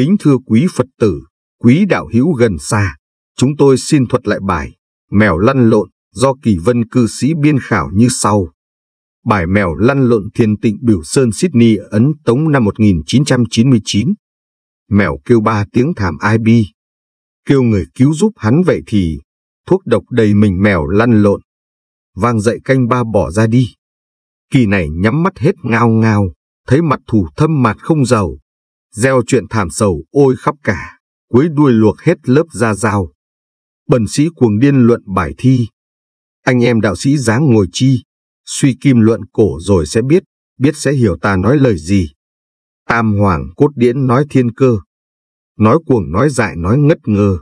Kính thưa quý Phật tử, quý đạo hữu gần xa, chúng tôi xin thuật lại bài Mèo lăn lộn do kỳ vân cư sĩ biên khảo như sau. Bài Mèo lăn lộn thiền tịnh Biểu Sơn Sydney ấn tống năm 1999. Mèo kêu ba tiếng thảm ai bi. Kêu người cứu giúp hắn vậy thì, thuốc độc đầy mình mèo lăn lộn. Vang dậy canh ba bỏ ra đi. Kỳ này nhắm mắt hết ngao ngao, thấy mặt thù thâm mặt không giàu, gieo chuyện thảm sầu ôi khắp cả, cuối đuôi luộc hết lớp da dao. Bần sĩ cuồng điên luận bài thi. Anh em đạo sĩ dáng ngồi chi, suy kim luận cổ rồi sẽ biết, biết sẽ hiểu ta nói lời gì. Tam hoàng cốt điển nói thiên cơ. Nói cuồng nói dại nói ngất ngơ,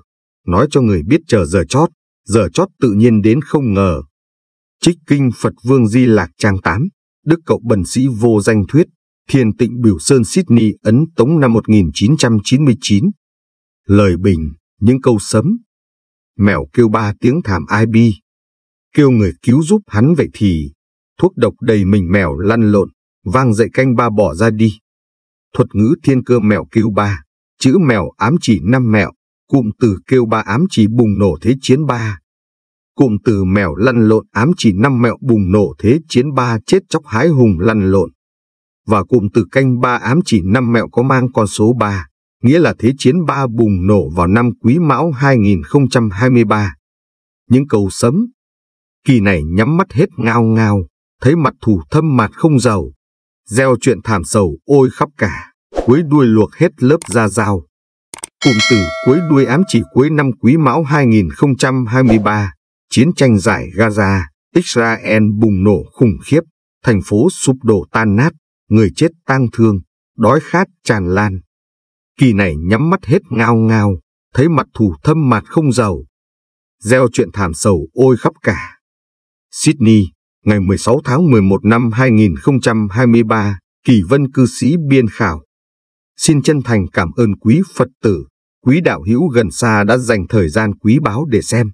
nói cho người biết chờ giờ chót, giờ chót tự nhiên đến không ngờ. Trích kinh Phật Vương Di Lạc Trang 8, Đức Cậu Bần Sĩ Vô Danh Thuyết Thiền Tịnh Biểu Sơn Sydney Ấn Tống năm 1999. Lời bình, những câu sấm. Mèo kêu ba tiếng thảm ai bi. Kêu người cứu giúp hắn vậy thì, thuốc độc đầy mình mèo lăn lộn, vang dậy canh ba bỏ ra đi. Thuật ngữ thiên cơ mèo kêu ba, chữ mèo ám chỉ năm mèo cụm từ kêu ba ám chỉ bùng nổ thế chiến ba. Cụm từ mèo lăn lộn ám chỉ năm mèo bùng nổ thế chiến ba chết chóc hái hùng lăn lộn và cụm từ canh ba ám chỉ năm mẹo có mang con số ba, nghĩa là Thế chiến ba bùng nổ vào năm Quý Mão 2023. Những cầu sấm, kỳ này nhắm mắt hết ngao ngao, thấy mặt thủ thâm mặt không giàu, gieo chuyện thảm sầu ôi khắp cả, cuối đuôi luộc hết lớp da dao. Cụm từ cuối đuôi ám chỉ cuối năm Quý Mão 2023, chiến tranh giải Gaza, Israel bùng nổ khủng khiếp, thành phố sụp đổ tan nát, người chết tang thương, đói khát tràn lan. Kỳ này nhắm mắt hết ngao ngao, thấy mặt thù thâm mặt không giàu. Gieo chuyện thảm sầu ôi khắp cả. Sydney, ngày 16 tháng 11 năm 2023, Kỳ Vân cư sĩ biên khảo. Xin chân thành cảm ơn quý Phật tử, quý đạo hữu gần xa đã dành thời gian quý báu để xem.